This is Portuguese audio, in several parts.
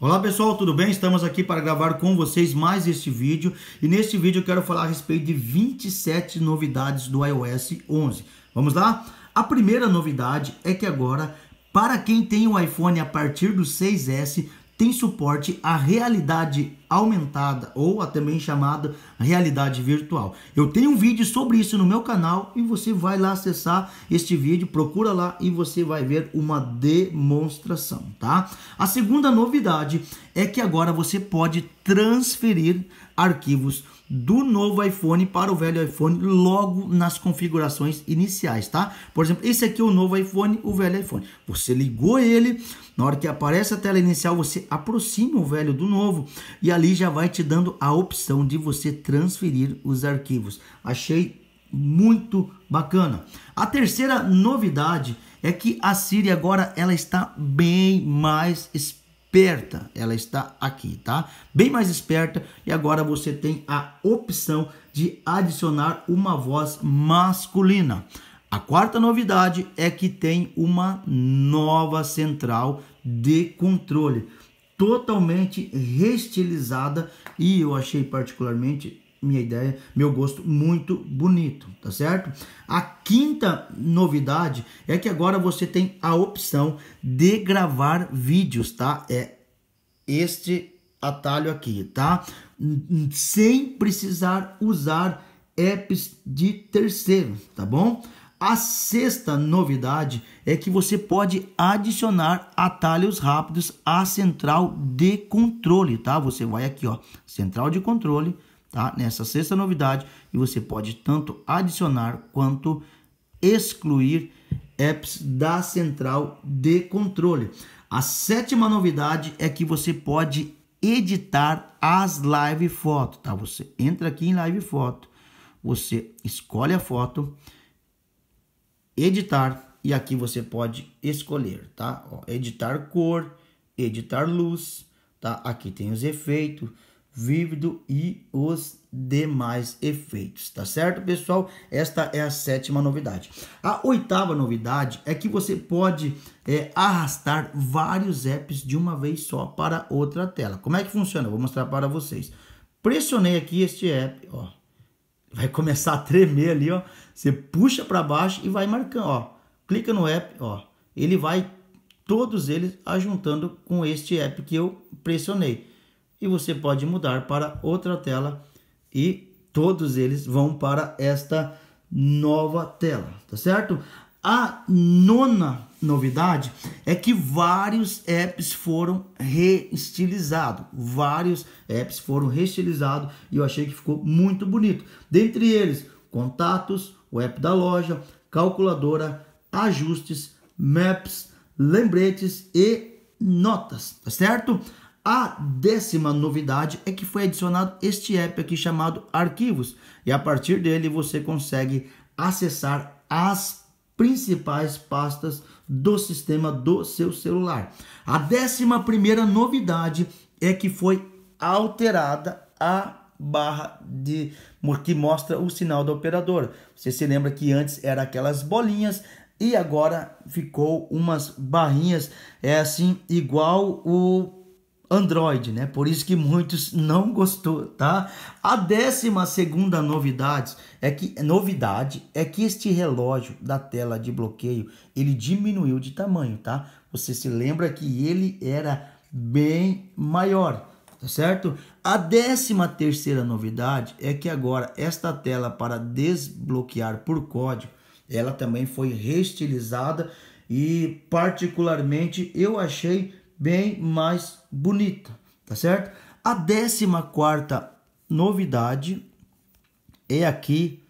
Olá pessoal, tudo bem? Estamos aqui para gravar com vocês mais este vídeo e neste vídeo eu quero falar a respeito de 27 novidades do iOS 11. Vamos lá? A primeira novidade é que agora, para quem tem o um iPhone a partir do 6S, tem suporte à realidade aumentada ou a também chamada realidade virtual. Eu tenho um vídeo sobre isso no meu canal e você vai lá acessar este vídeo, procura lá e você vai ver uma demonstração, tá? A segunda novidade é que agora você pode transferir arquivos do novo iPhone para o velho iPhone logo nas configurações iniciais, tá? Por exemplo, esse aqui é o novo iPhone, o velho iPhone. Você ligou ele, na hora que aparece a tela inicial, você aproxima o velho do novo e ali já vai te dando a opção de você transferir os arquivos. Achei muito bacana. A terceira novidade é que a Siri agora ela está bem mais esperta, ela está aqui, tá? Bem mais esperta e agora você tem a opção de adicionar uma voz masculina. A quarta novidade é que tem uma nova central de controle totalmente reestilizada e eu achei particularmente minha ideia, meu gosto, muito bonito, tá certo? A quinta novidade é que agora você tem a opção de gravar vídeos, tá? É este atalho aqui, tá? Sem precisar usar apps de terceiro, tá bom? A sexta novidade é que você pode adicionar atalhos rápidos à central de controle, tá? Você vai aqui, ó, central de controle, tá? Nessa sexta novidade, e você pode tanto adicionar quanto excluir apps da central de controle. A sétima novidade é que você pode editar as live foto, tá? Você entra aqui em live foto, você escolhe a foto, editar e aqui você pode escolher, tá? Ó, editar cor, editar luz, tá? Aqui tem os efeitos, vívido e os demais efeitos, tá certo, pessoal? Esta é a sétima novidade. A oitava novidade é que você pode é, arrastar vários apps de uma vez só para outra tela. Como é que funciona? Eu vou mostrar para vocês. Pressionei aqui este app, ó, vai começar a tremer ali, ó. Você puxa para baixo e vai marcando, ó. Clica no app, ó. Ele vai todos eles ajuntando com este app que eu pressionei e você pode mudar para outra tela e todos eles vão para esta nova tela, tá certo? A nona novidade é que vários apps foram reestilizados. Vários apps foram reestilizados e eu achei que ficou muito bonito. Dentre eles, contatos, o app da loja, calculadora, ajustes, maps, lembretes e notas, tá certo? A décima novidade é que foi adicionado este app aqui chamado Arquivos, e a partir dele você consegue acessar as principais pastas do sistema do seu celular. A décima primeira novidade é que foi alterada a barra de que mostra o sinal da operadora. Você se lembra que antes era aquelas bolinhas e agora ficou umas barrinhas é assim igual o Android, né? Por isso que muitos não gostou, tá? A décima segunda novidade é que novidade é que este relógio da tela de bloqueio ele diminuiu de tamanho, tá? Você se lembra que ele era bem maior, tá certo? A décima terceira novidade é que agora esta tela para desbloquear por código, ela também foi reestilizada e particularmente eu achei bem mais bonita, tá certo? A décima quarta novidade é aqui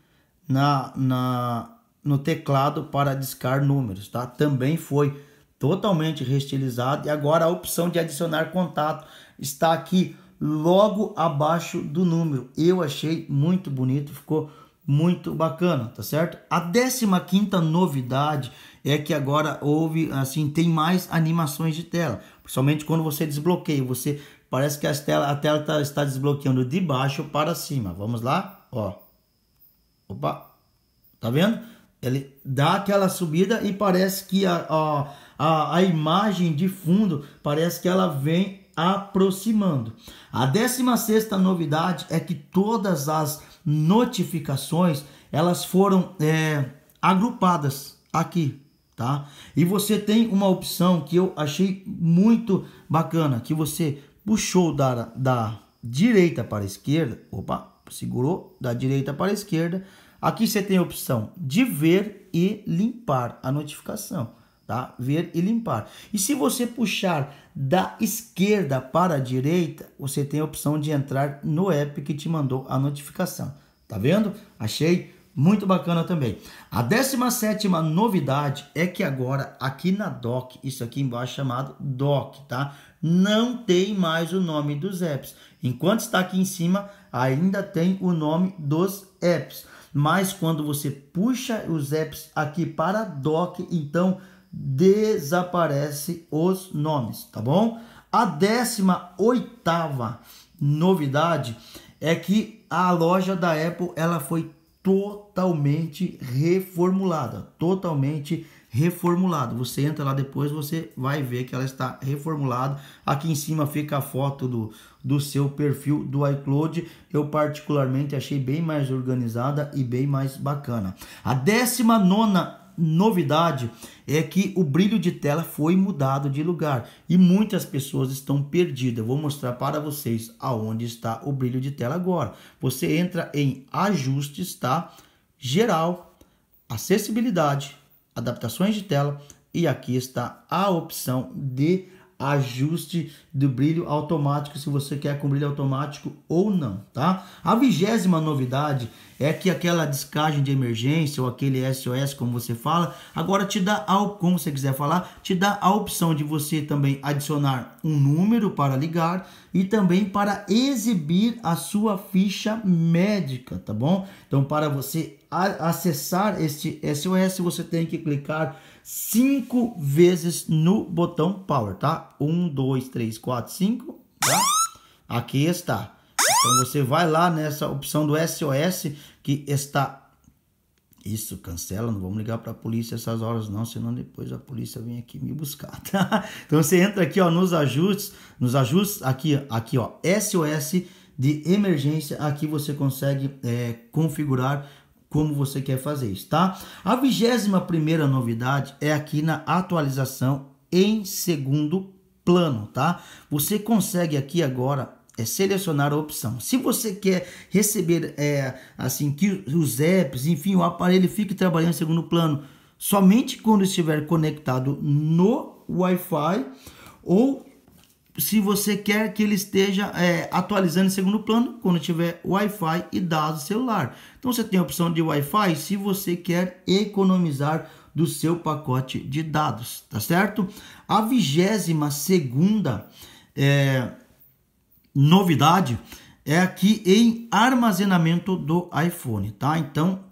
na, na no teclado para discar números, tá? Também foi totalmente restilizado e agora a opção de adicionar contato está aqui logo abaixo do número. Eu achei muito bonito, ficou muito bacana, tá certo? A 15 quinta novidade é que agora houve assim, tem mais animações de tela. Somente quando você desbloqueia, você parece que a tela, a tela tá, está desbloqueando de baixo para cima. Vamos lá, ó. Opa, tá vendo? Ele dá aquela subida e parece que a, a, a, a imagem de fundo parece que ela vem aproximando. A 16 sexta novidade é que todas as notificações elas foram é, agrupadas aqui tá? E você tem uma opção que eu achei muito bacana, que você puxou da, da direita para a esquerda, opa, segurou da direita para a esquerda. Aqui você tem a opção de ver e limpar a notificação, tá? Ver e limpar. E se você puxar da esquerda para a direita, você tem a opção de entrar no app que te mandou a notificação. Tá vendo? Achei muito bacana também. A 17 novidade é que agora aqui na DOC, isso aqui embaixo chamado DOC, tá? Não tem mais o nome dos apps. Enquanto está aqui em cima, ainda tem o nome dos apps. Mas quando você puxa os apps aqui para DOC, então desaparece os nomes, tá bom? A 18 novidade é que a loja da Apple ela foi totalmente reformulada, totalmente reformulada. Você entra lá depois, você vai ver que ela está reformulada. Aqui em cima fica a foto do, do seu perfil do iCloud. Eu particularmente achei bem mais organizada e bem mais bacana. A décima nona novidade é que o brilho de tela foi mudado de lugar e muitas pessoas estão perdidas. Eu vou mostrar para vocês aonde está o brilho de tela agora. Você entra em ajustes, tá? Geral, acessibilidade, adaptações de tela e aqui está a opção de ajuste do brilho automático, se você quer com brilho automático ou não, tá? A vigésima novidade é que aquela descagem de emergência ou aquele SOS, como você fala, agora te dá, ao, como você quiser falar, te dá a opção de você também adicionar um número para ligar e também para exibir a sua ficha médica, tá bom? Então, para você acessar este SOS, você tem que clicar cinco vezes no botão power, tá? Um, dois, três, quatro, cinco, tá? Aqui está. Então você vai lá nessa opção do SOS que está... Isso, cancela, não vamos ligar para a polícia essas horas não, senão depois a polícia vem aqui me buscar, tá? Então você entra aqui, ó, nos ajustes, nos ajustes, aqui, aqui, ó, SOS de emergência, aqui você consegue é, configurar como você quer fazer isso, tá? A vigésima primeira novidade é aqui na atualização em segundo plano, tá? Você consegue aqui agora é selecionar a opção. Se você quer receber, é, assim, que os apps, enfim, o aparelho fique trabalhando em segundo plano somente quando estiver conectado no Wi-Fi ou se você quer que ele esteja é, atualizando em segundo plano quando tiver Wi-Fi e dados celular. Então você tem a opção de Wi-Fi se você quer economizar do seu pacote de dados, tá certo? A vigésima segunda é, novidade é aqui em armazenamento do iPhone, tá? Então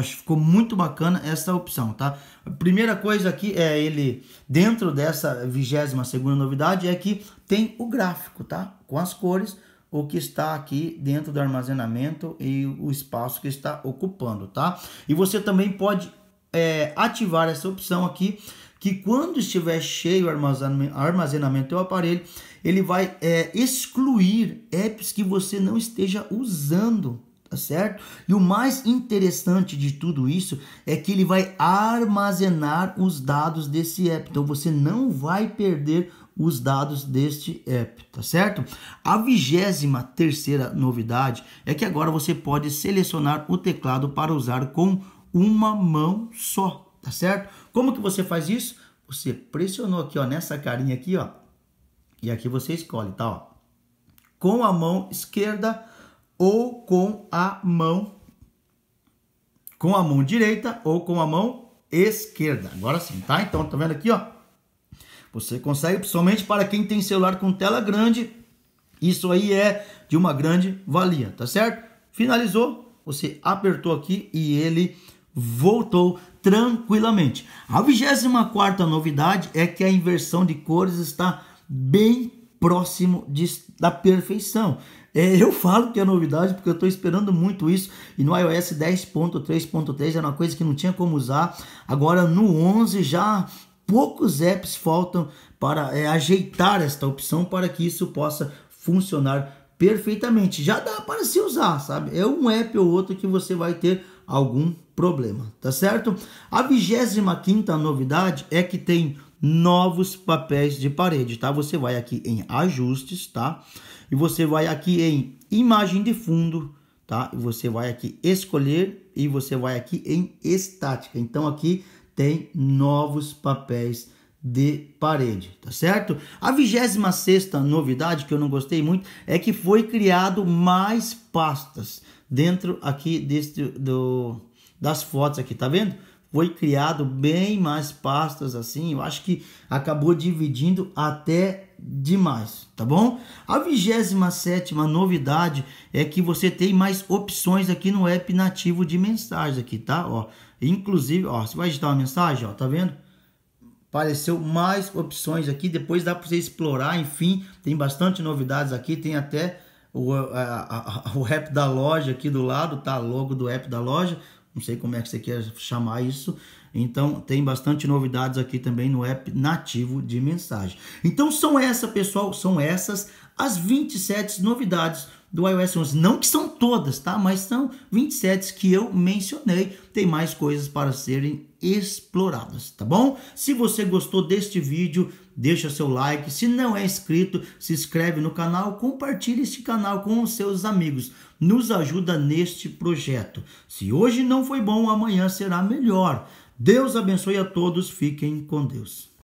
acho que ficou muito bacana essa opção, tá? A primeira coisa aqui é ele, dentro dessa 22 segunda novidade, é que tem o gráfico, tá? Com as cores, o que está aqui dentro do armazenamento e o espaço que está ocupando, tá? E você também pode é, ativar essa opção aqui, que quando estiver cheio o armazenamento do aparelho, ele vai é, excluir apps que você não esteja usando, tá certo? E o mais interessante de tudo isso é que ele vai armazenar os dados desse app. Então você não vai perder os dados deste app, tá certo? A vigésima terceira novidade é que agora você pode selecionar o teclado para usar com uma mão só, tá certo? Como que você faz isso? Você pressionou aqui, ó, nessa carinha aqui, ó, e aqui você escolhe, tá, ó. Com a mão esquerda, ou com a mão com a mão direita ou com a mão esquerda. Agora sim, tá? Então, tá vendo aqui, ó? Você consegue, principalmente para quem tem celular com tela grande, isso aí é de uma grande valia, tá certo? Finalizou, você apertou aqui e ele voltou tranquilamente. A 24 novidade é que a inversão de cores está bem próximo de, da perfeição. É, eu falo que é novidade porque eu estou esperando muito isso. E no iOS 10.3.3 era uma coisa que não tinha como usar. Agora no 11 já poucos apps faltam para é, ajeitar esta opção para que isso possa funcionar perfeitamente. Já dá para se usar, sabe? É um app ou outro que você vai ter algum problema, tá certo? A 25 quinta novidade é que tem novos papéis de parede, tá? Você vai aqui em ajustes, tá? E você vai aqui em imagem de fundo, tá? E você vai aqui escolher e você vai aqui em estática. Então aqui tem novos papéis de parede, tá certo? A 26 novidade que eu não gostei muito é que foi criado mais pastas dentro aqui deste do das fotos aqui, tá vendo? foi criado bem mais pastas assim. Eu acho que acabou dividindo até demais, tá bom? A 27 novidade é que você tem mais opções aqui no app nativo de mensagens aqui, tá? Ó, inclusive, ó, você vai digitar uma mensagem, ó, tá vendo? Apareceu mais opções aqui, depois dá para você explorar, enfim, tem bastante novidades aqui, tem até o, a, a, o app da loja aqui do lado, tá? Logo do app da loja, não sei como é que você quer chamar isso. Então tem bastante novidades aqui também no app nativo de mensagem. Então são essas, pessoal, são essas as 27 novidades do iOS 11. Não que são todas, tá? Mas são 27 que eu mencionei. Tem mais coisas para serem exploradas, tá bom? Se você gostou deste vídeo, deixa seu like. Se não é inscrito, se inscreve no canal, compartilhe este canal com os seus amigos. Nos ajuda neste projeto. Se hoje não foi bom, amanhã será melhor. Deus abençoe a todos. Fiquem com Deus.